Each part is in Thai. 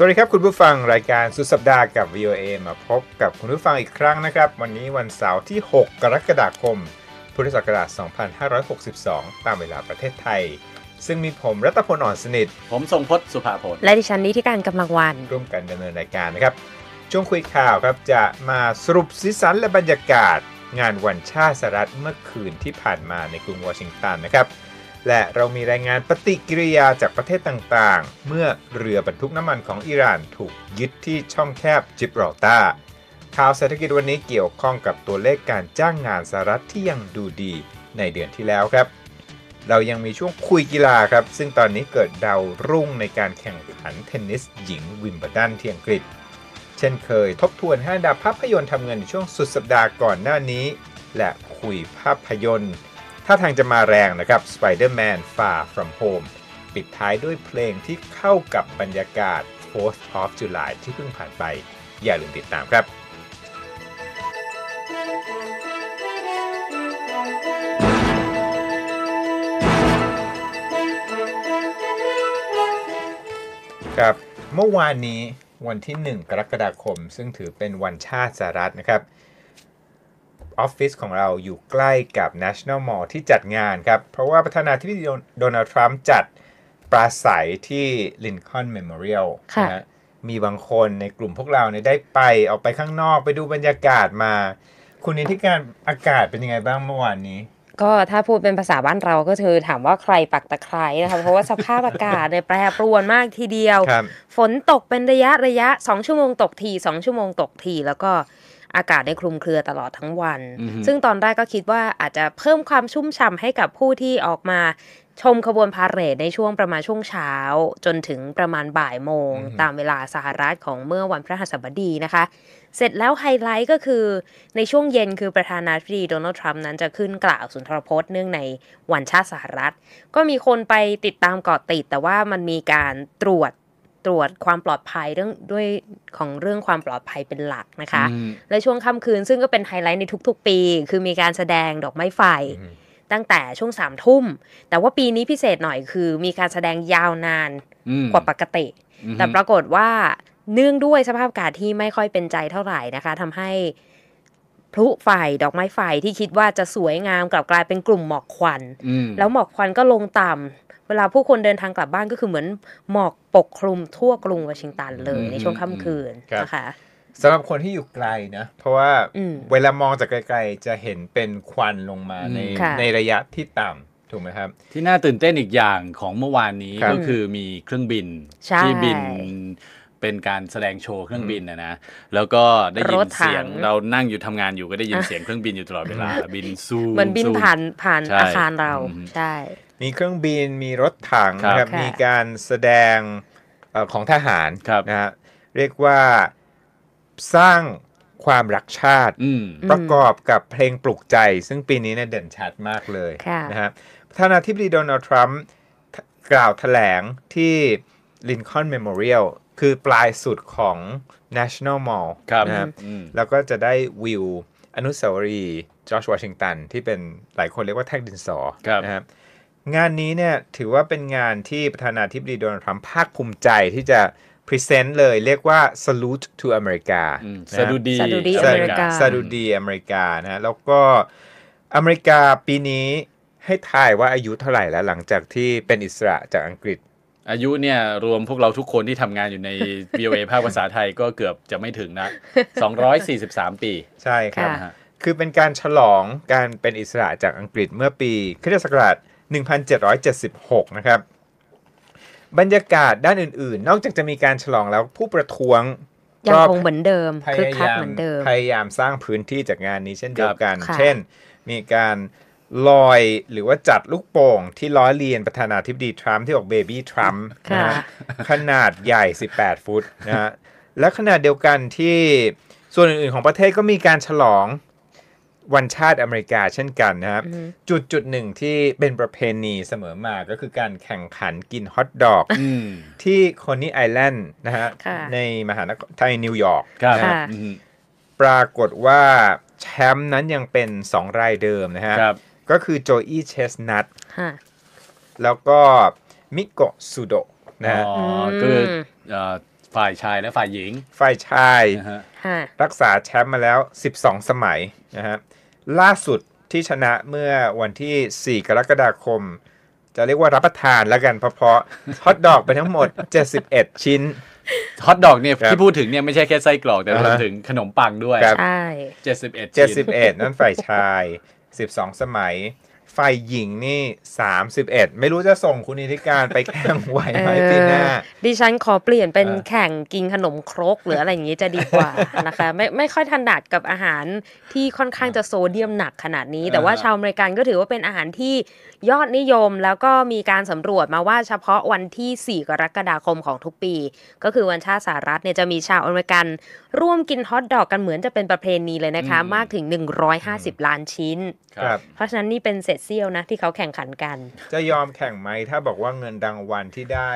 สวัสดีครับ คุณผู้ฟังรายการสุดสัปดาห์กับ VOA มาพบกับคุณผู้ฟังอีกครั้งนะครับ วันนี้วันเสาร์ที่ 6 กรกฎาคมพุทธศักราช2562 ตามเวลาประเทศไทย ซึ่งมีผมรัตพลอ่อนสนิท ผมทรงพจน์สุภาพลและดิฉันนี้ที่การกำลังวัน ร่วมกันดำเนินรายการนะครับ ช่วงคุยข่าวครับ จะมาสรุปสีสันและบรรยากาศ งานวันชาติสหรัฐเมื่อคืนที่ผ่านมาในกรุงวอชิงตันนะครับและเรามีรายงานปฏิกิริยาจากประเทศต่างๆ เมื่อเรือบรรทุกน้ำมันของอิหร่านถูกยึดที่ช่องแคบจิบรอลตาข่าวเศรษฐกิจวันนี้เกี่ยวข้องกับตัวเลขการจ้างงานสหรัฐที่ยังดูดีในเดือนที่แล้วครับ เรายังมีช่วงคุยกีฬาครับ ซึ่งตอนนี้เกิดดาวรุ่งในการแข่งขันเทนนิสหญิงวิมเบิลดันที่อังกฤษ เช่นเคย ทบทวนห้าดาภาพยนตร์ทำเงินในช่วงสุดสัปดาห์ก่อนหน้านี้ และคุยภาพยนตร์ถ้าทางจะมาแรงนะครับ Spider-Man Far From Home ปิดท้ายด้วยเพลงที่เข้ากับบรรยากาศ f o r t h of July ที่เพิ่งผ่านไป อย่าลืมติดตามครับ ครับ เมื่อวานนี้วันที่ 1 กรกฎาคมซึ่งถือเป็นวันชาติสหรัฐนะครับออฟฟิศของเราอยู่ใกล้กับ National Mall ที่จัดงานครับ เพราะว่าประธานาธิบดีโดนัลด์ทรัมป์จัดปราศัยที่ Lincoln Memorial นะะมีบางคนในกลุ่มพวกเราเนี่ยได้ไป ออกไปข้างนอกไปดูบรรยากาศมา คุณนินที่การอากาศเป็นยังไงบ้างเมื่อวานนี้ ก็ถ้าพูดเป็นภาษาบ้านเราก็คือถามว่าใครปักตะไคร้นะคะเพราะว่าสภาพอากาศเนี่ยแปรปรวนมากทีเดียว ฝนตกเป็นระยะระยะสองชั่วโมงตกทีสองชั่วโมงตกทีแล้วก็อากาศได้คลุมเครือตลอดทั้งวัน ซึ่งตอนแรกก็คิดว่าอาจจะเพิ่มความชุ่มฉ่าให้กับผู้ที่ออกมาชมขบวนพาเหรดในช่วงประมาณช่วงเช้าจนถึงประมาณบ่ายโมงตามเวลาสหรัฐของเมื่อวันพระหัสบดีนะคะ เสร็จแล้วไฮไลท์ก็คือในช่วงเย็นคือประธานาธิบดีโดนัลด์ทรัมป์นั้นจะขึ้นกล่าวสุนทรพจน์เนื่องในวันชาติสหรัฐ ก็มีคนไปติดตามเกาะติด แต่ว่ามันมีการตรวจตรวจความปลอดภัยเรื่องด้วยของเรื่องความปลอดภัยเป็นหลักนะคะ และช่วงค่ำคืนซึ่งก็เป็นไฮไลท์ในทุกๆ ปี คือมีการแสดงดอกไม้ไฟ ตั้งแต่ช่วงสามทุ่ม แต่ว่าปีนี้พิเศษหน่อยคือ มีการแสดงยาวนานกว่าปกติ แต่ปรากฏว่าเนื่องด้วยสภาพอากาศที่ไม่ค่อยเป็นใจเท่าไหร่นะคะทำให้ลุไฟดอกไม้ไฟที่คิดว่าจะสวยงามกลับกลายเป็นกลุ่มหมอกควัน แล้วหมอกควันก็ลงต่ำเวลาผู้คนเดินทางกลับบ้านก็คือเหมือนหมอกปกคลุมทั่วกรุงวอชิงตันเลยในช่วงค่ำคืนนะคะสำหรับคนที่อยู่ไกลนะเพราะว่าเวลามองจากไกล ๆ จะเห็นเป็นควันลงมา ในในระยะที่ต่ำถูกไหมครับที่น่าตื่นเต้นอีกอย่างของเมื่อวานนี้ก็คือมีเครื่องบินที่บินเป็นการแสดงโชว์เครื่องบินนะนะ แล้วก็ได้ยินเสียง เรานั่งอยู่ทำงานอยู่ ก็ได้ยินเสียงเครื่องบินอยู่ตลอดเวลาบินสู้มันบินผ่านผ่านอาคารเราใช่ มีเครื่องบินมีรถถังนะครับ มีการแสดงของทหารนะฮะเรียกว่าสร้างความรักชาติประกอบกับเพลงปลุกใจซึ่งปีนี้เนี่ยเด่นชัดมากเลยนะฮะประธานาธิบดีโดนัลด์ทรัมป์กล่าวแถลงที่ล l i n c นเมมโมเรียลคือปลายสุดของ National Mall นะครับ แล้วก็จะได้วิวอนุสาวรีย์จอชวอชิงตันที่เป็นหลายคนเรียกว่าแท่งดินสอนะครับงานนี้เนี่ย ถือว่าเป็นงานที่ประธานาธิบดีโดนัลด์ทรัมป์ภาคภูมิใจที่จะพรีเซนต์เลยเรียกว่า salute to America นะดุดีสดุดีอเมริกาสดุดีอเมริกานะแล้วก็อเมริกาปีนี้ให้ทายว่าอายุเท่าไหร่แล้วหลังจากที่เป็นอิสระจากอังกฤษอายุเนี่ย รวมพวกเราทุกคนที่ทำงานอยู่ใน VOA ภาคภาษาไทยก็เกือบจะไม่ถึงนะ 243 ปี ใช่ครับค่ะคือเป็นการฉลองการเป็นอิสระจากอังกฤษเมื่อปีคริสตศักราช1776 นะครับ บรรยากาศด้านอื่นๆ นอกจากจะมีการฉลองแล้วผู้ประท้วงยังคงเหมือนเดิมพคึกยาคักยาเหมือนเดิม พยายามสร้างพื้นที่จากงานนี้เช่นเดียวกัน เช่น มีการลอยหรือว่าจัดลูกโป่งที่ล้อเลียนประธานาธิบดีทรัมป์ที่บอกเบบี้ทรัมป์นะฮะขนาดใหญ่ 18 ฟุตนะฮะและขนาดเดียวกันที่ส่วนอื่นๆของประเทศก็มีการฉลองวันชาติอเมริกาเช่นกันนะครับ จุดจุดหนึ่งที่เป็นประเพณีเสมอมาก็คือการแข่งขันกินฮอทดอกที่คอนนี่ไอแลนด์นะฮะในมหานครไทยนิวยอร์กปรากฏว่าแชมป์นั้นยังเป็นสองรายเดิมนะฮะก็คือ โจอี้เชสนัทแล้วก็ มิโกะสุโดะนะอ๋อคือ ฝ่ายชายและฝ่ายหญิง ฝ่ายชาย รักษาแชมป์มาแล้ว 12 สมัย นะฮะ ล่าสุดที่ชนะเมื่อวันที่ 4 กรกฎาคม จะเรียกว่ารับประทานแล้วกันเพราะฮอทดอกไปทั้งหมด 71 ชิ้น ฮอทดอกเนี่ยที่พูดถึงเนี่ยไม่ใช่แค่ไส้กรอก แต่รวมถึงขนมปังด้วยใช่ 71 71ินั่นฝ่ายชาย12 สมัยฝ่ายหญิงนี่ 31 ไม่รู้จะส่งคุณนิติการไปแข่งไหวไหมปีหน้าดิฉันขอเปลี่ยนเป็นแข่งกินขนมครกหรืออะไรอย่างนี้จะดีกว่านะคะ ไม่ไม่ค่อยถนัดกับอาหารที่ค่อนข้างจะโซเดียมหนักขนาดนี้ แต่ว่าชาวอเมริกันก็ถือว่าเป็นอาหารที่ยอดนิยมแล้วก็มีการสำรวจมาว่าเฉพาะวันที่ 4กรกฎาคมของทุกปีก็คือวันชาติสหรัฐเนี่ยจะมีชาวอเมริกัน ร่วมกินฮอทดอกกันเหมือนจะเป็นประเพณีเลยนะคะมากถึง 150 ล้านชิ้นเพราะฉะนั้นนี่เป็นเศษดเซี่ยวนะ ที่เขาแข่งขันกัน จะยอมแข่งไหมถ้าบอกว่าเงินรางวัลที่ได้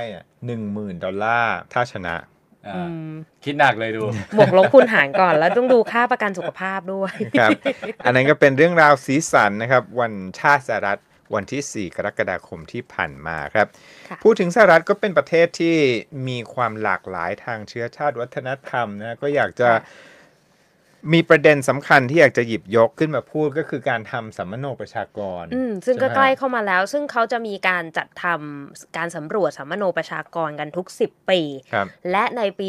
หนึ่งหมื่นดอลลาร์ ถ้าชนะคิดหนักเลยดูบวกลบคูณหารก่อนแล้วต้องดูค่าประกันสุขภาพด้วยครับ อันนั้นก็เป็นเรื่องราวสีสันนะครับ วันชาติสหรัฐวันที่ 4 กรกฎาคมที่ผ่านมาครับพูดถึงสหรัฐก็เป็นประเทศที่มีความหลากหลายทางเชื้อชาติวัฒนธรรมนะก็อยากจะมีประเด็นสำคัญที่อยากจะหยิบยกขึ้นมาพูดก็คือการทำสัมมโนประชากรอืมซึ่งก็ใกล้เข้ามาแล้ว ซึ่งเขาจะมีการจัดทำการสำรวจสัมมโนประชากรกันทุก10ปีและในปี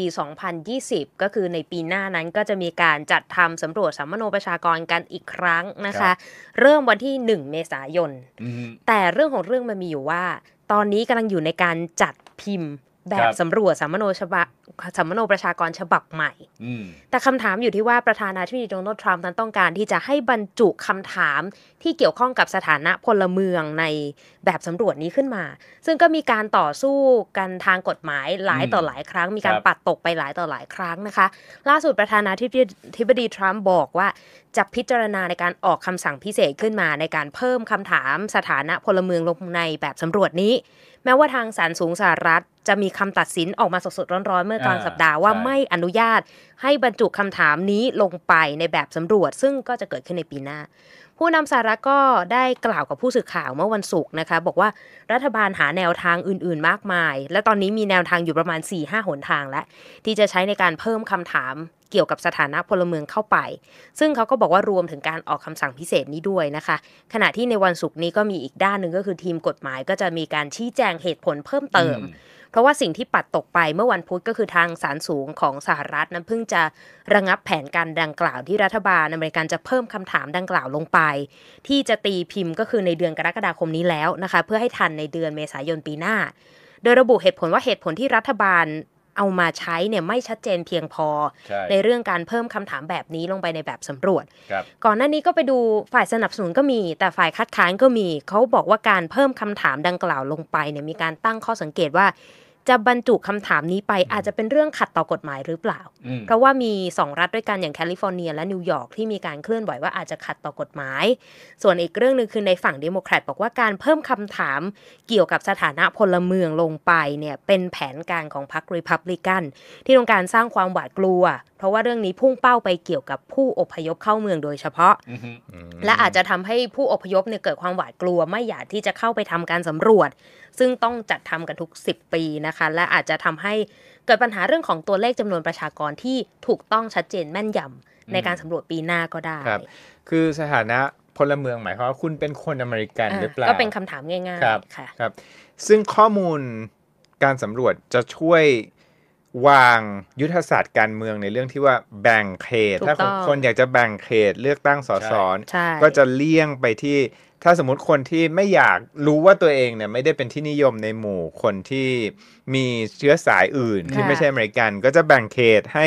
2020 ก็คือในปีหน้านั้นก็จะมีการจัดทำสำรวจสัมมโนประชากรกันอีกครั้งนะคะ เริ่มวันที่ 1 เมษายนแต่เรื่องของเรื่องมันมีอยู่ว่า ตอนนี้กำลังอยู่ในการจัดพิมพ์แบบสำรวจสัมโนฉบับสัมโนประชากรฉบับใหม่แต่คำถามอยู่ที่ว่าประธานาธิบดีโดนัลด์ทรัมป์นั้นต้องการที่จะให้บรรจุคำถามที่เกี่ยวข้องกับสถานะพลเมืองในแบบสำรวจนี้ขึ้นมา ซึ่งก็มีการต่อสู้กันทางกฎหมายหลายต่อหลายครั้ง มีการปัดตกไปหลายต่อหลายครั้งนะคะ ล่าสุดประธานาธิบดีทรัมป์บอกว่า จะพิจารณาในการออกคำสั่งพิเศษขึ้นมา ในการเพิ่มคำถามสถานะพลเมืองลงในแบบสำรวจนี้แม้ว่าทางศาลสูงสหรัฐจะมีคำตัดสินออกมาสดๆร้อนๆ เมื่อกลางสัปดาห์ว่าไม่อนุญาต ให้บรรจุคำถามนี้ลงไปในแบบสำรวจซึ่งก็จะเกิดขึ้นในปีหน้าผู้นำสหรัฐก็ได้กล่าวกับผู้สื่อข่าวเมื่อวันศุกร์นะคะบอกว่ารัฐบาลหาแนวทางอื่นๆมากมาย และตอนนี้มีแนวทางอยู่ประมาณ4่ห้าหนทางแล้วที่จะใช้ในการเพิ่มคำถามเกี่ยวกับสถานะพลเมืองเข้าไป ซึ่งเขาก็บอกว่ารวมถึงการออกคำสั่งพิเศษนี้ด้วยนะคะ ขณะที่ในวันศุกร์นี้ก็มีอีกด้านหนึ่งก็คือทีมกฎหมายก็จะมีการชี้แจงเหตุผลเพิ่มเติมเพราะว่าสิ่งที่ปัดตกไปเมื่อวันพุธก็คือทางศาลสูงของสหรัฐนั้นเพิ่งจะระงับแผนการดังกล่าวที่รัฐบาลอเมริกันจะเพิ่มคำถามดังกล่าวลงไป ที่จะตีพิมพ์ก็คือในเดือนกรกฎาคมนี้แล้วนะคะเพื่อให้ทันในเดือนเมษายนปีหน้า โดยระบุเหตุผลว่าเหตุผลที่รัฐบาลเอามาใช้เนี่ยไม่ชัดเจนเพียงพอใในเรื่องการเพิ่มคำถามแบบนี้ลงไปในแบบสำรวจ ก่อนหน้านี้ก็ไปดูฝ่ายสนับสนุนก็มี แต่ฝ่ายคัดค้านก็มีเขาบอกว่าการเพิ่มคำถามดังกล่าวลงไปเนี่ยมีการตั้งข้อสังเกตว่าจะบรรจุคำถามนี้ไปอาจจะเป็นเรื่องขัดต่อกฎหมายหรือเปล่าเพราะว่ามี2รัฐด้วยกันอย่างแคลิฟอร์เนีย และนิวยอร์กที่มีการเคลื่อนไหวว่าอาจจะขัดต่อกฎหมาย ส่วนอีกเรื่องหนึ่งคือในฝั่งเดโมแครตบอกว่าการเพิ่มคำถามเกี่ยวกับสถานะพลเมืองลงไปเนี่ยเป็นแผนการของพรรครีพับลิกันที่ต้องการสร้างความหวาดกลัวราะว่าเรื่องนี้พุ่งเป้าไปเกี่ยวกับผู้อพยพเข้าเมืองโดยเฉพาะ และอาจจะทำให้ผู้อพยพเนี่ยเกิดความหวาดกลัวไม่อยากที่จะเข้าไปทำการสำรวจ ซึ่งต้องจัดทำกันทุก 10 ปีนะคะ และอาจจะทำให้เกิดปัญหาเรื่องของตัวเลขจำนวนประชากรที่ถูกต้องชัดเจนแม่นยำในการสำรวจปีหน้าก็ได้ครับ คือสถานะพลเมืองหมายความว่าคุณเป็นคนอเมริกันหรือเปล่าก็เป็นคำถามง่ายๆครับค่ะครับซึ่งข้อมูลการสำรวจจะช่วยวางยุทธศาสตร์การเมืองในเรื่องที่ว่าแบ่งเขต ถ้าคนอยากจะแบ่งเขตเลือกตั้งสสก็จะเลี่ยงไปที่ถ้าสมมติคนที่ไม่อยากรู้ว่าตัวเองเนี่ยไม่ได้เป็นที่นิยมในหมู่คนที่มีเชื้อสายอื่น ที่ไม่ใช่อเมริกัน ก็จะแบ่งเขตให้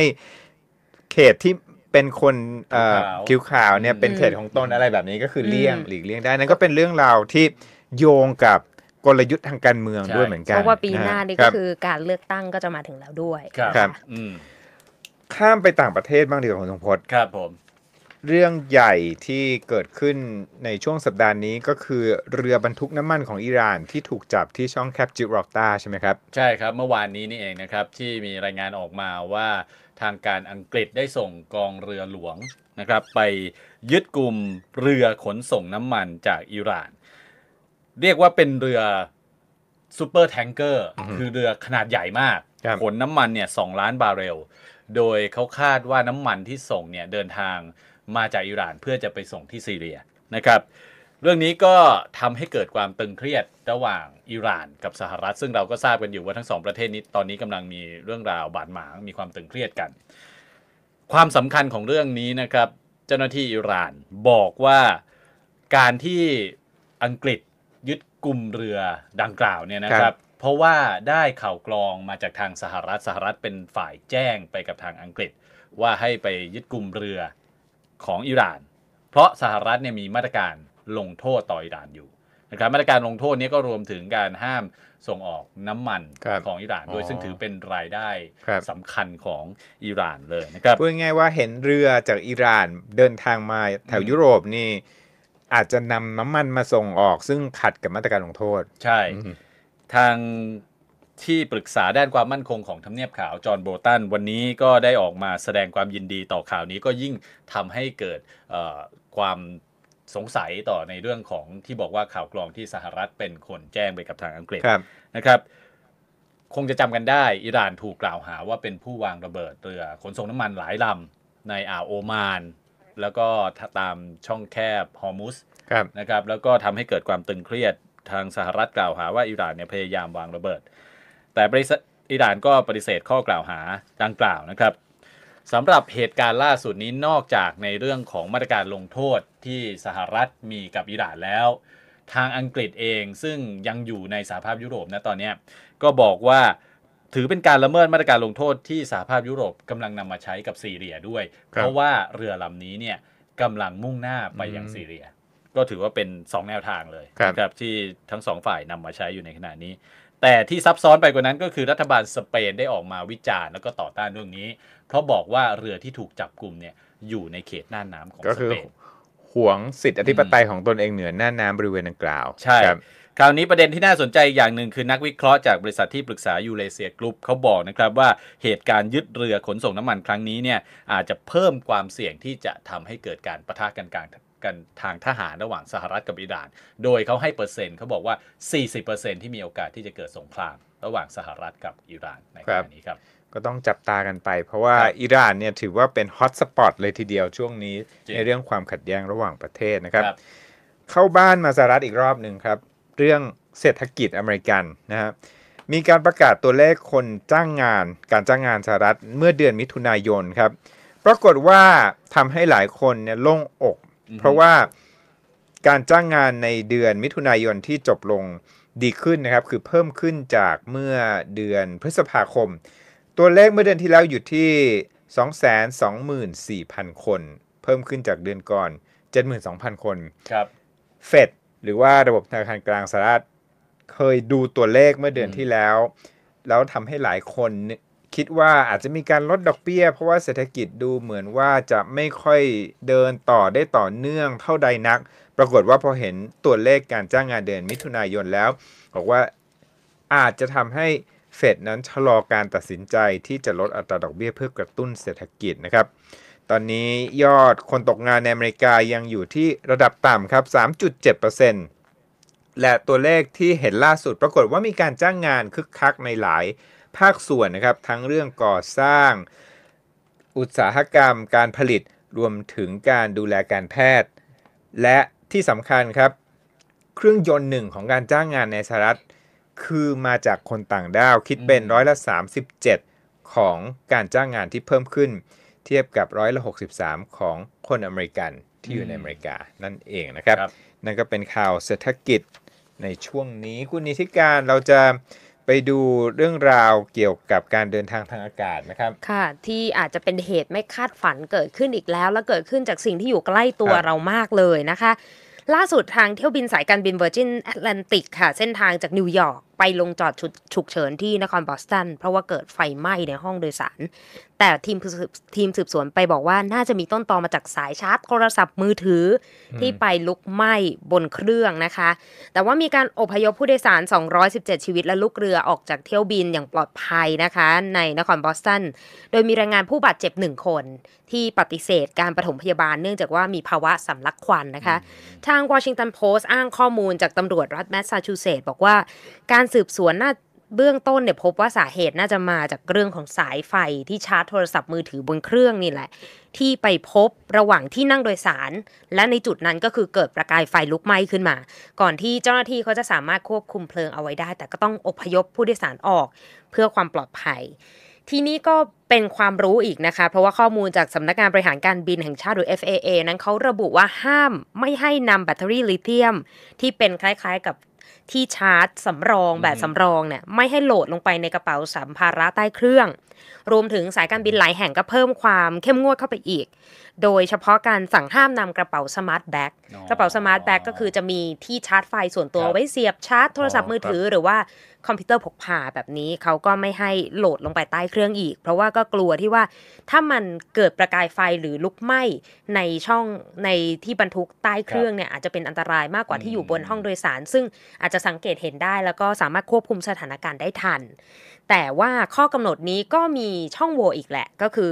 เขตที่เป็นคนคิวขาวเนี่ยเป็นเขตของตนอะไรแบบนี้ ก็คือเลี่ยงหลีกเลี่ยงได้นั่นก็เป็นเรื่องราวที่โยงกับกลยุทธ์ทางการเมืองด้วยเหมือนกัน เพราะว่าปีหน้านี่ก็คือการเลือกตั้งก็จะมาถึงแล้วด้วย ครับ ข้ามไปต่างประเทศบ้างดีกว่าคุณสงพศครับผม เรื่องใหญ่ที่เกิดขึ้นในช่วงสัปดาห์นี้ก็คือ เรือบรรทุกน้ำมันของอิหร่านที่ถูกจับที่ช่องแคบจิบรอกตาใช่ไหมครับ ใช่ครับเมื่อวานนี้นี่เองนะครับ ที่มีรายงานออกมาว่า ทางการอังกฤษได้ส่งกองเรือหลวงนะครับไปยึดกลุ่มเรือขนส่งน้ำมันจากอิหร่านเรียกว่าเป็นเรือซูเปอร์แทงเกอร์คือเรือขนาดใหญ่มากขนน้ำมันเนี่ยสล้านบาร์เรลโดยเขาคาดว่าน้ำมันที่ส่งเนี่ยเดินทางมาจากอิหร่านเพื่อจะไปส่งที่ซีเรียนะครับ เรื่องนี้ก็ทำให้เกิดความตึงเครียดระหว่างอิหร่านกับสหรัฐ ซึ่งเราก็ทราบกันอยู่ว่าทั้งสองประเทศนี้ ตอนนี้กำลังมีเรื่องราวบาดหมาง มีความตึงเครียดกัน ความสำคัญของเรื่องนี้นะครับเจ้าหน้าที่อิหร่านบอกว่าการที่อังกฤษกลุ่มเรือดังกล่าวเนี่ยนะครับเพราะว่าได้ข่าวกรองมาจากทางสหรัฐสหรัฐเป็นฝ่ายแจ้งไปกับทางอังกฤษ ว่าให้ไปยึดกลุ่มเรือของอิหร่าน เพราะสหรัฐเนี่ยมีมาตรการลงโทษต่ออิหร่านอยู่นะครับมาตรการลงโทษนี้ก็รวมถึงการห้ามส่งออกน้ำมันของอิหร่าน โดยซึ่งถือเป็นรายได้สำคัญของอิหร่านเลยนะครับพูดง่ายว่าเห็นเรือจากอิหร่านเดินทางมาแถวยุโรปนี่อาจจะนำน้ำมันมาส่งออก ซึ่งขัดกับมาตรการลงโทษ ใช่ ทางที่ปรึกษาด้านความมั่นคงของทำเนียบขาว จอห์นโบตัน วันนี้ก็ได้ออกมาแสดงความยินดีต่อข่าวนี้ก็ยิ่งทำให้เกิดความสงสัยต่อในเรื่องของที่บอกว่าข่าวกรองที่สหรัฐเป็นคนแจ้งไปกับทางอังกฤษนะครับ คงจะจำกันได้ อิหร่านถูกกล่าวหาว่าเป็นผู้วางระเบิดเรือขนส่งน้ำมันหลายลำในอ่าวโอมานแล้วก็ตามช่องแคบฮอร์มุสนะครับแล้วก็ทำให้เกิดความตึงเครียดทางสหรัฐกล่าวหาว่าอิหร่านเนี่ยพยายามวางระเบิด แต่อิหร่านก็ปฏิเสธข้อกล่าวหาดังกล่าวนะครับสำหรับเหตุการณ์ล่าสุดนี้นอกจากในเรื่องของมาตรการลงโทษที่สหรัฐมีกับอิหร่านแล้ว ทางอังกฤษเองซึ่งยังอยู่ในสหภาพยุโรปนะตอนนี้ก็บอกว่าถือเป็นการละเมิดมาตรการลงโทษที่สหภาพยุโรปกำลังนำมาใช้กับซีเรียด้วย เพราะว่าเรือลำนี้เนี่ยกำลังมุ่งหน้าไปยังซีเรียก็ถือว่าเป็น2แนวทางเลยครับที่ทั้งสองฝ่ายนำมาใช้อยู่ในขณะนี้ แต่ที่ซับซ้อนไปกว่านั้นก็คือรัฐบาลสเปนได้ออกมาวิจารณ์แล้วก็ต่อต้านเรื่องนี้ เพราะบอกว่าเรือที่ถูกจับกลุ่มเนี่ยอยู่ในเขตหน้าน้้ำของสเปนห่วงสิทธิอธิปไตยของตนเองเหนือหน้านน้ำบริเวณดังกล่าวใช่คราวนี้ประเด็นที่น่าสนใจอย่างหนึ่งคือนักวิเคราะห์จากบริษัทที่ปรึกษายูเลเซียกรุ๊ปเขาบอกนะครับ ว่าเหตุการณ์ยึดเรือขนส่งน้ำมันครั้งนี้เนี่ยอาจจะเพิ่มความเสี่ยงที่จะทำให้เกิดการประทะกันกลางกันทางทหารระหว่างสหรัฐกับอิหร่าน โดยเขาให้เปอร์เซ็นต์เขาบอกว่า 40%ที่มีโอกาสที่จะเกิดสงครามระหว่างสหรัฐกับอิหร่านในคั้งนี้ครับ ก็ต้องจับตากันไป เพราะว่าอิหร่านเนี่ยถือว่าเป็นฮอตสปอตเลยทีเดียวช่วงนี้ ในเรื่องความขัดแย้งระหว่างประเทศนะครับ เข้าบ้านมาสหรัฐอีกรอบหนึ่งครับเรื่องเศรษฐกิจอเมริกันนะครมีการประกาศตัวเลขคนจ้างงาน การจ้างงานสหรัฐเมื่อเดือนมิถุนายนครับ ปรากฏว่าทำให้หลายคนเนี่ยโล่งอก เพราะว่าการจ้างงานในเดือนมิถุนายนที่จบลงดีขึ้นนะครับคือเพิ่มขึ้นจากเมื่อเดือนพฤษภาคม ตัวเลขเมื่อเดือนที่แล้วอยู่ที่224,000 คน เพิ่มขึ้นจากเดือนก่อน72,000คนครับเฟดหรือว่าระบบธนาคารกลางสหรัฐเคยดูตัวเลขเมื่อเดือนที่แล้ว แล้วทำให้หลายคนคิดว่าอาจจะมีการลดดอกเบี้ยเพราะว่าเศรษฐกิจดูเหมือนว่าจะไม่ค่อยเดินต่อได้ต่อเนื่อง เท่าใดนัก ปรากฏว่าพอเห็นตัวเลขการจ้างงานเดือนมิถุนายนแล้วบอกว่าอาจจะทำให้เฟดนั้นชะลอการตัดสินใจที่จะลดอัตราดอกเบี้ยเพื่อกระตุ้นเศรษฐกิจนะครับตอนนี้ยอดคนตกงานในอเมริกายังอยู่ที่ระดับต่ำครับ3.7%และตัวเลขที่เห็นล่าสุดปรากฏว่ามีการจ้างงานคึกคักในหลาย ภาคส่วนนะครับทั้งเรื่องก่อสร้าง อุตสาหกรรมการผลิตรวมถึงการดูแลการแพทย์ และที่สำคัญครับ เครื่องยนต์หนึ่งของการจ้างงานในสหรัฐคือมาจากคนต่างด้าว คิดเป็นร้อยละ37 ของการจ้างงานที่เพิ่มขึ้นเทียบกับร้อยละ63 ของคนอเมริกันที่อยู่ในอเมริกานั่นเองนะครับ นั่นก็เป็นข่าวเศรษฐกิจในช่วงนี้ คุณนิธิการเราจะไปดูเรื่องราวเกี่ยวกับการเดินทางทางอากาศนะครับ ค่ะ ที่อาจจะเป็นเหตุไม่คาดฝันเกิดขึ้นอีกแล้ว และเกิดขึ้นจากสิ่งที่อยู่ใกล้ตัวเรามากเลยนะคะ ล่าสุดทางเที่ยวบินสายการบินเวอร์จินแอตแลนติกค่ะ เส้นทางจากนิวยอร์กไปลงจอดฉุกเฉินที่นครบอสตันเพราะว่าเกิดไฟไหม้ในห้องโดยสาร แต่ทีมทีมสืบสวนไปบอกว่าน่าจะมีต้นตอมาจากสายชาร์จโทรศัพท์มือถือที่ไปลุกไหม้บนเครื่องนะคะ แต่ว่ามีการอพยพผู้โดยสาร 217 ชีวิตและลูกเรือออกจากเที่ยวบินอย่างปลอดภัยนะคะ ในนครบอสตันโดยมีรายงานผู้บาดเจ็บหนึ่งคนที่ปฏิเสธ การปฐมพยาบาลเนื่องจากว่ามีภาวะสำลักควันนะคะทางวอชิงตันโพสต์อ้างข้อมูลจากตำรวจรัฐแมสซาชูเซตส์บอกว่าการสืบสวนน่าเบื้องต้นเนี่ยพบว่าสาเหตุน่าจะมาจากเรื่องของสายไฟที่ชาร์จโทรศัพท์มือถือบนเครื่องนี่แหละ ที่ไปพบระหว่างที่นั่งโดยสาร และในจุดนั้นก็คือเกิดประกายไฟลุกไหม้ขึ้นมา ก่อนที่เจ้าหน้าที่เขาจะสามารถควบคุมเพลิงเอาไว้ได้ แต่ก็ต้องอพยพผู้โดยสารออก เพื่อความปลอดภัย ที่นี่ก็เป็นความรู้อีกนะคะเพราะว่าข้อมูลจากสำนักงานบริหารการบินแห่งชาติหรือ FAA นั้นเขาระบุว่าห้ามไม่ให้นำแบตเตอรี่ลิเธียมที่เป็นคล้าย ๆ กับที่ชาร์จสำรองแบบสำรองเนี่ยไม่ให้โหลดลงไปในกระเป๋าสัมภาระใต้เครื่อง รวมถึงสายการบินหลายแห่งก็เพิ่มความเข้มงวดเข้าไปอีก โดยเฉพาะการสั่งห้ามนำกระเป๋าสมาร์ทแบ็กกระเป๋าสมาร์ทแบ็กก็คือจะมีที่ชาร์จไฟส่วนตัวไว้เสียบชาร์จโทรศัพท์มือถือหรือว่าคอมพิวเตอร์พกพาแบบนี้เขาก็ไม่ให้โหลดลงไปใต้เครื่องอีก เพราะว่าก็กลัวที่ว่าถ้ามันเกิดประกายไฟหรือลุกไหม้ ในช่องในที่บรรทุกใต้เครื่องเนี่ยอาจจะเป็นอันตรายมากกว่าที่อยู่บนห้องโดยสาร ซึ่งอาจจะสังเกตเห็นได้ แล้วก็สามารถควบคุมสถานการณ์ได้ทัน แต่ว่าข้อกำหนดนี้ก็มีช่องโหว่อีกแหละ ก็คือ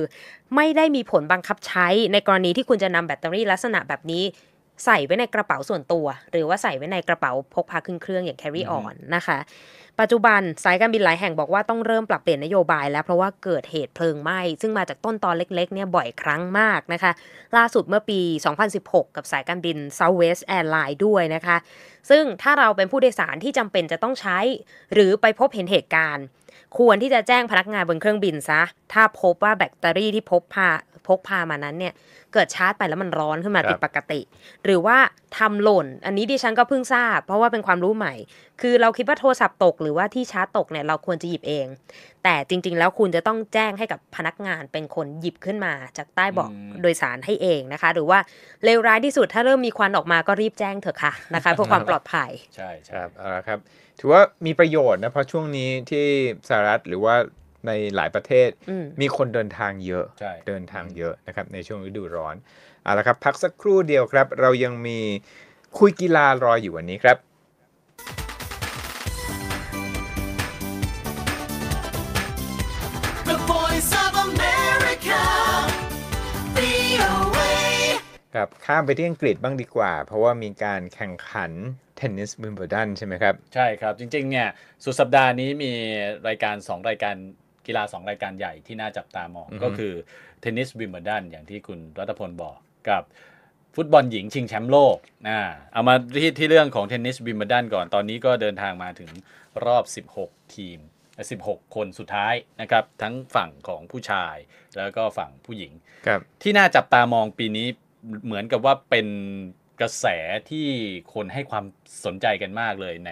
ไม่ได้มีผลบังคับใช้ในกรณีที่คุณจะนำแบตเตอรี่ลักษณะแบบนี้ใส่ไว้ในกระเป๋าส่วนตัว หรือว่าใส่ไว้ในกระเป๋าพกพาขึ้นเครื่องอย่าง carry on นะคะปัจจุบัน สายการบินหลายแห่งบอกว่าต้องเริ่มปรับเปลี่ยนนโยบายแล้ว เพราะว่าเกิดเหตุเพลิงไหม้ซึ่งมาจากต้นตอนเล็กๆเนี่ยบ่อยครั้งมากนะคะล่าสุดเมื่อปี 2016 กับสายการบิน Southwest Airlines ด้วยนะคะ ซึ่งถ้าเราเป็นผู้โดยสารที่จำเป็นจะต้องใช้หรือไปพบเห็นเหตุการณ์ควรที่จะแจ้งพนักงานบนเครื่องบินซะถ้าพบว่าแบตเตอรี่ที่พบพาพกพามานั้นเนี่ย เกิดชาร์จไปแล้วมันร้อนขึ้นมาผิดปกติ หรือว่าทำหล่น อันนี้ดิฉันก็เพิ่งทราบ เพราะว่าเป็นความรู้ใหม่ คือเราคิดว่าโทรศัพท์ตกหรือว่าที่ชาร์จตกเนี่ยเราควรจะหยิบเอง แต่จริงๆแล้วคุณจะต้องแจ้งให้กับพนักงานเป็นคนหยิบขึ้นมาจากใต้เบาะโดยสารให้เองนะคะ หรือว่าเลวร้ายที่สุดถ้าเริ่มมีควันออกมาก็รีบแจ้งเถอะค่ะนะคะเพื่อความปลอดภัย ใช่ครับเอาละครับถือว่ามีประโยชน์นะ เพราะช่วงนี้ที่สหรัฐ หรือว่าในหลายประเทศมีคนเดินทางเยอะเดินทางเยอะนะครับในช่วงฤดูร้อนเอาละครับ พักสักครู่เดียวครับ เรายังมีคุยกีฬารออยู่วันนี้ครับครับข้ามไปที่อังกฤษบ้างดีกว่า เพราะว่ามีการแข่งขันเทนนิสวิมเบอร์ดันใช่ไหมครับ ใช่ครับจริงๆเนี่ยสุดสัปดาห์นี้มีรายการ 2 รายการกีฬา 2 รายการใหญ่ที่น่าจับตามองก็คือเทนนิสวิมเบอร์ดัน อย่างที่คุณรัตพลบอกกับ ฟุตบอลหญิงชิงแชมป์โลกอ่าเอามาที่ที่เรื่องของเทนนิสวิมเบอร์ดันก่อนตอนนี้ก็เดินทางมาถึงรอบ 16 ทีม 16 คนสุดท้ายนะครับทั้งฝั่งของผู้ชายแล้วก็ฝั่งผู้หญิงที่น่าจับตามองปีนี้เหมือนกับว่าเป็นกระแสที่คนให้ความสนใจกันมากเลย ใน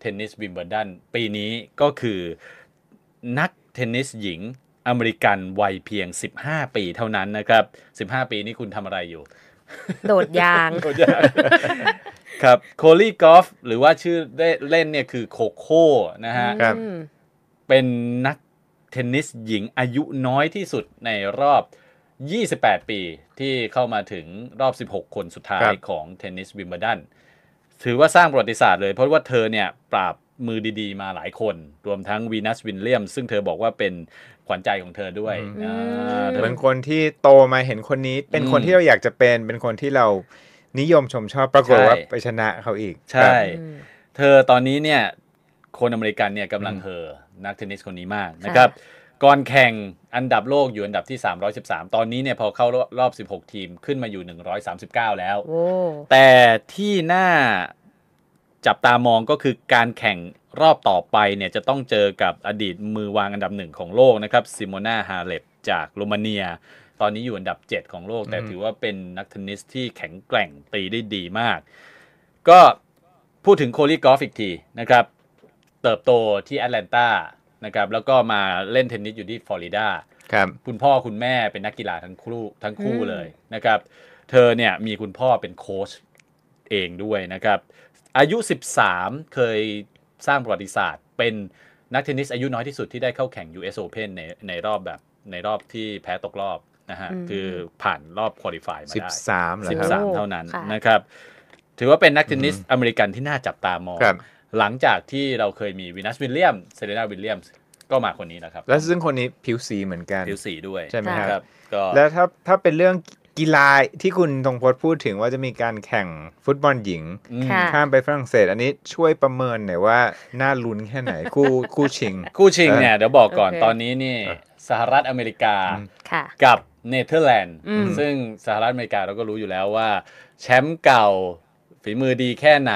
เทนนิสวิมเบิลดัน ปีนี้ก็คือ นักเทนนิสหญิงอเมริกันวัยเพียง 15 ปีเท่านั้นนะครับ 15 ปีนี้คุณทำอะไรอยู่โดดยาง ครับโคลี่กอล์ฟหรือว่าชื่อเล่นเนี่ยคือโคโค่นะฮะเป็นนักเทนนิสหญิงอายุน้อยที่สุดในรอบ28 ปีที่เข้ามาถึงรอบ 16 คนสุดท้ายของเทนนิสวิมเบิลดัน ถือว่าสร้างประวัติศาสตร์เลยเพราะว่าเธอเนี่ยปราบมือดี ๆมาหลายคนรวมทั้งวีนัสวินเลียม ซึ่งเธอบอกว่าเป็นขวัญใจของเธอด้วยเป็นคนที่โตมาเห็นคนนี้เป็นคนที่เราอยากจะเป็นเป็นคนที่เรานิยมชมชอบปรากฏว่าไปชนะเขาอีก ใช่ เธอตอนนี้เนี่ยคนอเมริกันเนี่ยกำลังเธอนักเทนนิสคนนี้มากนะครับก่อนแข่งอันดับโลกอยู่อันดับที่ 313 ตอนนี้เนี่ยพอเข้ารอบ 16 ทีมขึ้นมาอยู่ 139 แล้ว แต่ที่น่าจับตามองก็คือการแข่งรอบต่อไปเนี่ยจะต้องเจอกับอดีตมือวางอันดับหนึ่งของโลกนะครับซิโมนาฮาเลปจากโรมาเนีย ตอนนี้อยู่อันดับ 7 ของโลก แต่ถือว่าเป็นนักเทนนิสที่แข็งแกร่งตีได้ดีมาก ก็พูดถึงโคลีกอล์ฟอีกทีนะครับเติบโตที่แอตแลนตานะครับแล้วก็มาเล่นเทนนิสอยู่ที่ฟลอริดาครับคุณพ่อคุณแม่เป็นนักกีฬาทั้งคู่ทั้งคู่เลยนะครับเธอเนี่ยมีคุณพ่อเป็นโค้ชเองด้วยนะครับอายุ 13 เคยสร้างประวัติศาสตร์ เป็นนักเทนนิสอายุน้อยที่สุดที่ได้เข้าแข่ง US Open ในในรอบแบบในรอบที่แพ้ตกรอบนะฮะคือผ่านรอบคุริฟายมาได้13เหรอครับ13 เท่านั้นนะครับ ถือว่าเป็นนักเทนนิสอเมริกันที่น่าจับตามองหลังจากที่เราเคยมีวินัสวิลเลียมเซเรนาวิลเลียมก็มาคนนี้นะครับ และซึ่งคนนี้ผิวสีเหมือนกันผิวสีด้วย ใช่ไหมครับก็แล้วถ้าถ้าเป็นเรื่องกีฬาที่คุณธงพจน์พูดถึงว่าจะมีการแข่งฟุตบอลหญิง ข้ามไปฝรั่งเศส อันนี้ช่วยประเมินหน่อยว่าน่าลุ้นแค่ไหนคู่คู่ชิง คู่ชิงเนี่ยเดี๋ยวบอกก่อนตอนนี้นี่ สหรัฐอเมริกากับเนเธอร์แลนด์ซึ่งสหรัฐอเมริกาเราก็รู้อยู่แล้วว่าแชมป์เก่าฝีมือดีแค่ไหน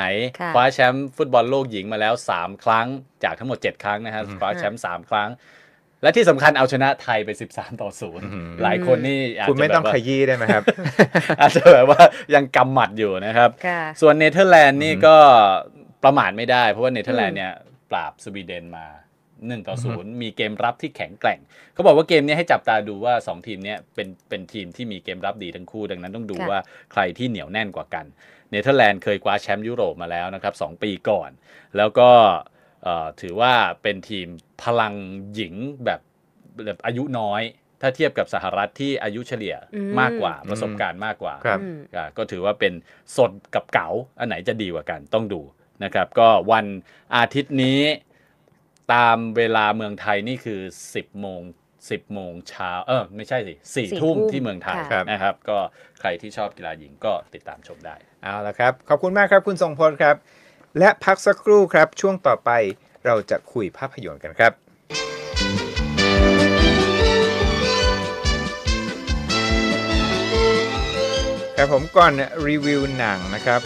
คว้าแชมป์ฟุตบอลโลกหญิงมาแล้ว 3 ครั้งจากทั้งหมด 7 ครั้งนะครับคว้าแชมป์3ครั้ง และที่สำคัญเอาชนะไทยไป 13 ต่อ 0 หลายคนนี่คุณไม่ต้องขยี้ได้ไหมครับ อาจจะแบบว่ายังกำหมัดอยู่นะครับ ส่วนเนเธอร์แลนด์นี่ก็ประมาทไม่ได้เพราะว่าเนเธอร์แลนด์เนี่ยปราบสวีเดนมาหนึ่งต่อศูนย์มีเกมรับที่แข็งแกร่ง เขาบอกว่าเกมนี้ให้จับตาดูว่า 2 ทีมนี้เป็นเป็นทีมที่มีเกมรับดีทั้งคู่ ดังนั้นต้องดูว่าใครที่เหนียวแน่นกว่ากันเนเธอร์แลนด์เคยคว้าแชมป์ยุโรปมาแล้วนะครับ2ปีก่อน แล้วก็ถือว่าเป็นทีมพลังหญิงแบบแบบอายุน้อย ถ้าเทียบกับสหรัฐที่อายุเฉลี่ยมากกว่าประสบการณ์มากกว่าก็ถือว่าเป็นสดกับเก๋าอันไหนจะดีกว่ากันต้องดูนะครับก็วันอาทิตย์นี้ตามเวลาเมืองไทยนี่คือ 10โมง10โมงเช้าเออไม่ใช่สิสี่ทุ่มที่เมืองไทยนะครับ ก็ใครที่ชอบกีฬาหญิงก็ติดตามชมได้เอาละครับขอบคุณมากครับคุณทรงพลครับ และพักสักครู่ครับช่วงต่อไปเราจะคุยภาพยนตร์กันครับครับ ผมก่อนรีวิวหนังนะครับ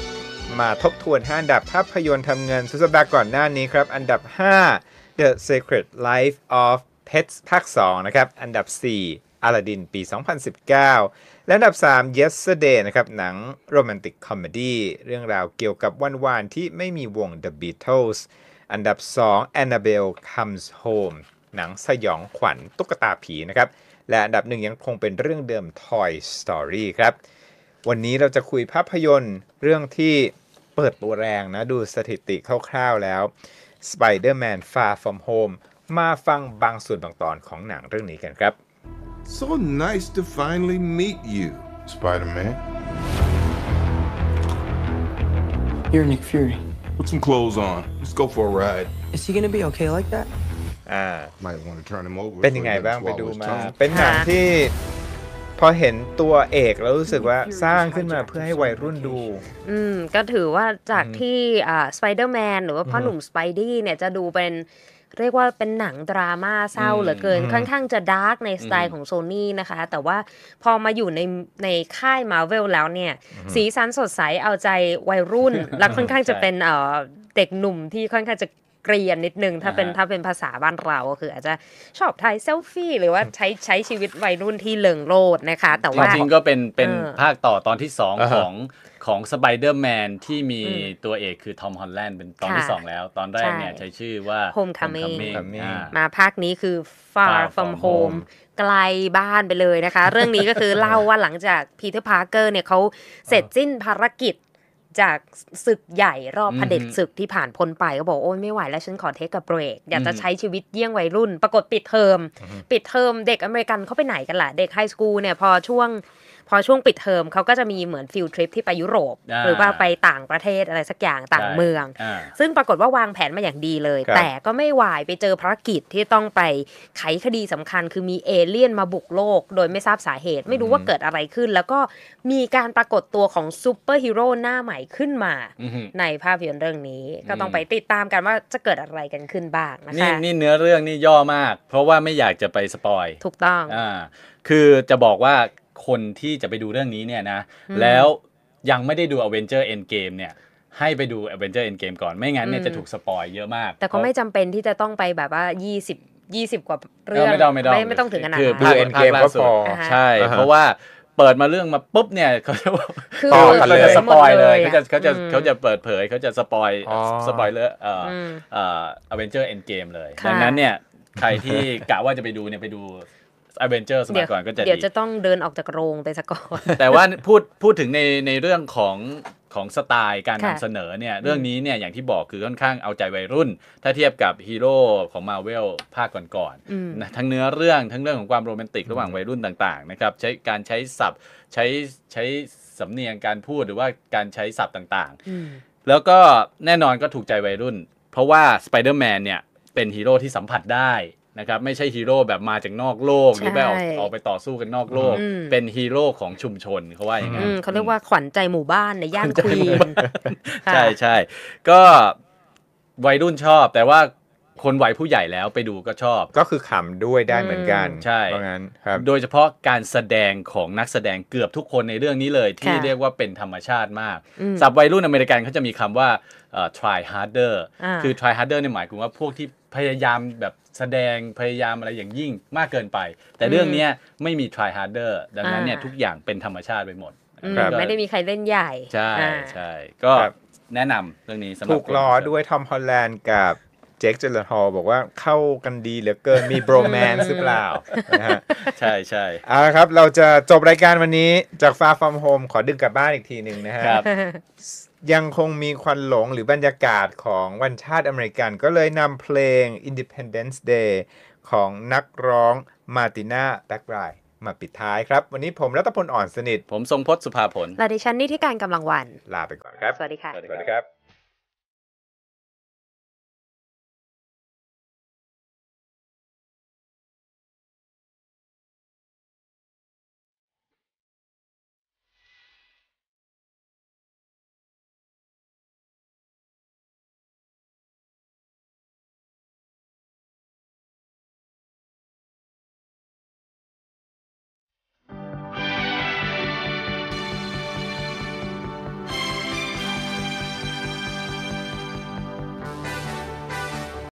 มาทบทวน 5 อันดับภาพยนตร์ทำเงิน สุดสัปดาห์ก่อนหน้านี้ครับอันดับ 5 The Secret Life of Pets ภาค2นะครับอันดับ 4 อลาดินปี 2019 และอันดับ 3 Yesterday นะครับหนังโรแมนติกคอมเมดี้เรื่องราวเกี่ยวกับวันวานที่ไม่มีวง The Beatles อันดับ 2 Annabelle Comes Home หนังสยองขวัญตุ๊กตาผีนะครับและอันดับหนึ่งยังคงเป็นเรื่องเดิม Toy Story ครับวันนี้เราจะคุยภาพยนตร์เรื่องที่เปิดตัวแรงนะดูสถิติคร่าวๆแล้ว Spider-Man Far From Home มาฟังบางส่วนบางตอนของหนังเรื่องนี้กันครับ So nice to finally meet you Spider-Man You're Nick Fury Put some clothes on Let's go for a ride Is he gonna be okay like that เป็นยังไงบ้างไปดูมา เป็นหนังที่พอเห็นตัวเอกแล้วรู้สึกว่าสร้างขึ้นมาเพื่อให้วัยรุ่นดู อืม ก็ถือว่าจากที่อ่าสไปเดอร์แมนหรือว่าพ่อหนุ่มสไปดี้เนี่ยจะดูเป็นเรียกว่าเป็นหนังดราม่าเศร้าเหลือเกิน ค่อนข้างจะดาร์กในสไตล์ของโซนี่นะคะ แต่ว่าพอมาอยู่ในในค่ายมาเวลแล้วเนี่ย สีสันสดใสเอาใจวัยรุ่น และค่อนข้างจะเป็นเด็กหนุ่มที่ค่อนข้างจะเกรียนนิดนึงถ้าเป็นถ้าเป็นภาษาบ้านเราก็คืออาจจะชอบถ่ายเซลฟี่หรือว่าใช้ใช้ชีวิตวัยรุ่นที่เลิงโลดนะคะ แต่ว่าจริงก็เป็นเป็นภาคต่อตอนที่สองของของสไปเดอร์แมนที่มีตัวเอกคือทอมฮอลแลนด์เป็นตอนที่ 2 แล้ว ตอนแรกเนี่ยใช้ชื่อว่าโฮมค c o m i n g มาภาคนี้คือ Far from Home ไกลบ้านไปเลยนะคะ เรื่องนี้ก็คือเล่าว่าหลังจากพีเตอร์พาร์เกอร์เนี่ยเขาเสร็จสิ้นภารกิจจากศึกใหญ่รอบเด็จศึกที่ผ่านพ้นไป ก็บอกโอ้ยไม่ไหวแล้ว ฉันขอเทคกับเบรกอยากจะใช้ชีวิตเยี่ยงวัยรุ่น ปรากฏปิดเทอมปิดเทอมเด็กอเมริกันเขาไปไหนกันล่ะ เด็กไฮสคูลเนี่ย พอช่วงพอช่วงปิดเทอมเขาก็จะมีเหมือนฟิลทริปที่ไปยุโรปหรือว่าไปต่างประเทศอะไรสักอย่างต่างเมือง ซึ่งปรากฏว่าวางแผนมาอย่างดีเลย แต่ก็ไม่วายไปเจอภารกิจที่ต้องไปไขคดีสำคัญ คือมีเอเลี่ยนมาบุกโลกโดยไม่ทราบสาเหตุไม่รู้ว่าเกิดอะไรขึ้น แล้วก็มีการปรากฏตัวของซูเปอร์ฮีโร่หน้าใหม่ขึ้นมา ในภาพยนตร์เรื่องนี้ก็ต้องไปติดตามกันว่าจะเกิดอะไรกันขึ้นบ้างนะคะนี่เนื้อเรื่องนี่ย่อมาก เพราะว่าไม่อยากจะไปสปอยถูกต้องอ่าคือจะบอกว่าคนที่จะไปดูเรื่องนี้เนี่ยนะ แล้วยังไม่ได้ดู Avenger Endgame เนี่ย ให้ไปดู Avenger Endgame ก่อนไม่งั้นเนี่ยจะถูกสปอยเยอะมาก แต่ก็ไม่จำเป็นที่จะต้องไปแบบว่า 20 20 กว่าเรื่องไม่ต้องไม่ต้องไม่ต้องถึงขนาดนนคือดูเอ็นเกมก็พอใช่ เพราะว่าเปิดมาเรื่องมาปุ๊บเนี่ยเขาจะต่อกันเลยสปอยเลยเขาจะเขาจะเขาจะเปิดเผยเขาจะสปอยสปอยเลยรเอ่อเอ่อเวนเจอร์เอ็นเกมเลยดังนั้นเนี่ยใครที่กะว่าจะไปดูเนี่ยไปดูอเวนเจอร์สมัยก่อนก็จะเดี๋ยวจะต้องเดินออกจากโรงไปสัก่อน แต่ว่าพูดพูดถึงในในเรื่องของของสไตล์การนำเสนอเนี่ยเรื่องนี้เนี่ยอย่างที่บอกคือค่อนข้างเอาใจวัยรุ่น ถ้าเทียบกับฮีโร่ของมาเวลภาคก่อนๆนะทั้งเนื้อเรื่องทั้งเรื่องของความโรแมนติกระหว่างวัยรุ่นต่างๆนะครับใช้การใช้ศัพท์ ใช้ใช้สำเนียงการพูดหรือว่าการใช้ศัพท์ต่างๆ แล้วก็แน่นอนก็ถูกใจวัยรุ่น เพราะว่าสไปเดอร์แมนเนี่ยเป็นฮีโร่ที่สัมผัสได้นะครับไม่ใช่ฮีโร่แบบมาจากนอกโลกหรือแบบออกไปต่อสู้กันนอกโลก เป็นฮีโร่ของชุมชนเขาว่าอย่างนั้นเขาเรียกว่าขวัญใจหมู่บ้านในย่านควีนใช่ใช่ก็วัยรุ่นชอบแต่ว่าคนวัยผู้ใหญ่แล้วไปดูก็ชอบก็คือขำด้วยได้เหมือนกันใช่เพราะงั้นครับโดยเฉพาะการแสดงของนักแสดงเกือบทุกคนในเรื่องนี้เลย ที่เรียกว่าเป็นธรรมชาติมาก สับวัยรุ่นอเมริกันเขาจะมีคำว่า try harder คือ try harder ในหมายถึงว่าพวกที่พยายามแบบแสดงพยายามอะไรอย่างยิ่งมากเกินไป แต่เรื่องนี้ไม่มี try harder ดังนั้นเนี่ยทุกอย่างเป็นธรรมชาติไปหมดไม่ได้มีใครเล่นใหญ่ใช่ใช่ก็แนะนำเรื่องนี้สำหรับถูกล้อด้วยทอมฮอลแลนด์กับเจคเจลทอลบอกว่าเข้ากันดีเหลือเกินมีโบรแมนซ์หรือเปล่านะฮะใช่ใช่เอาละครับ เราจะจบรายการวันนี้จากฟ้าฟอร์มโฮมขอดึงกลับบ้านอีกทีหนึ่งนะฮะครับ ยังคงมีควันหลงหรือบรรยากาศของวันชาติอเมริกัน ก็เลยนำเพลง Independence Day ของนักร้องมาติน่าแบ็กไรมาปิดท้ายครับ วันนี้ผมรัตพลอ่อนสนิท ผมทรงพศสุภาผลและดิฉันนี่ที่การกำลังวัน ลาไปก่อนครับ สวัสดีค่ะสวัสดีครับ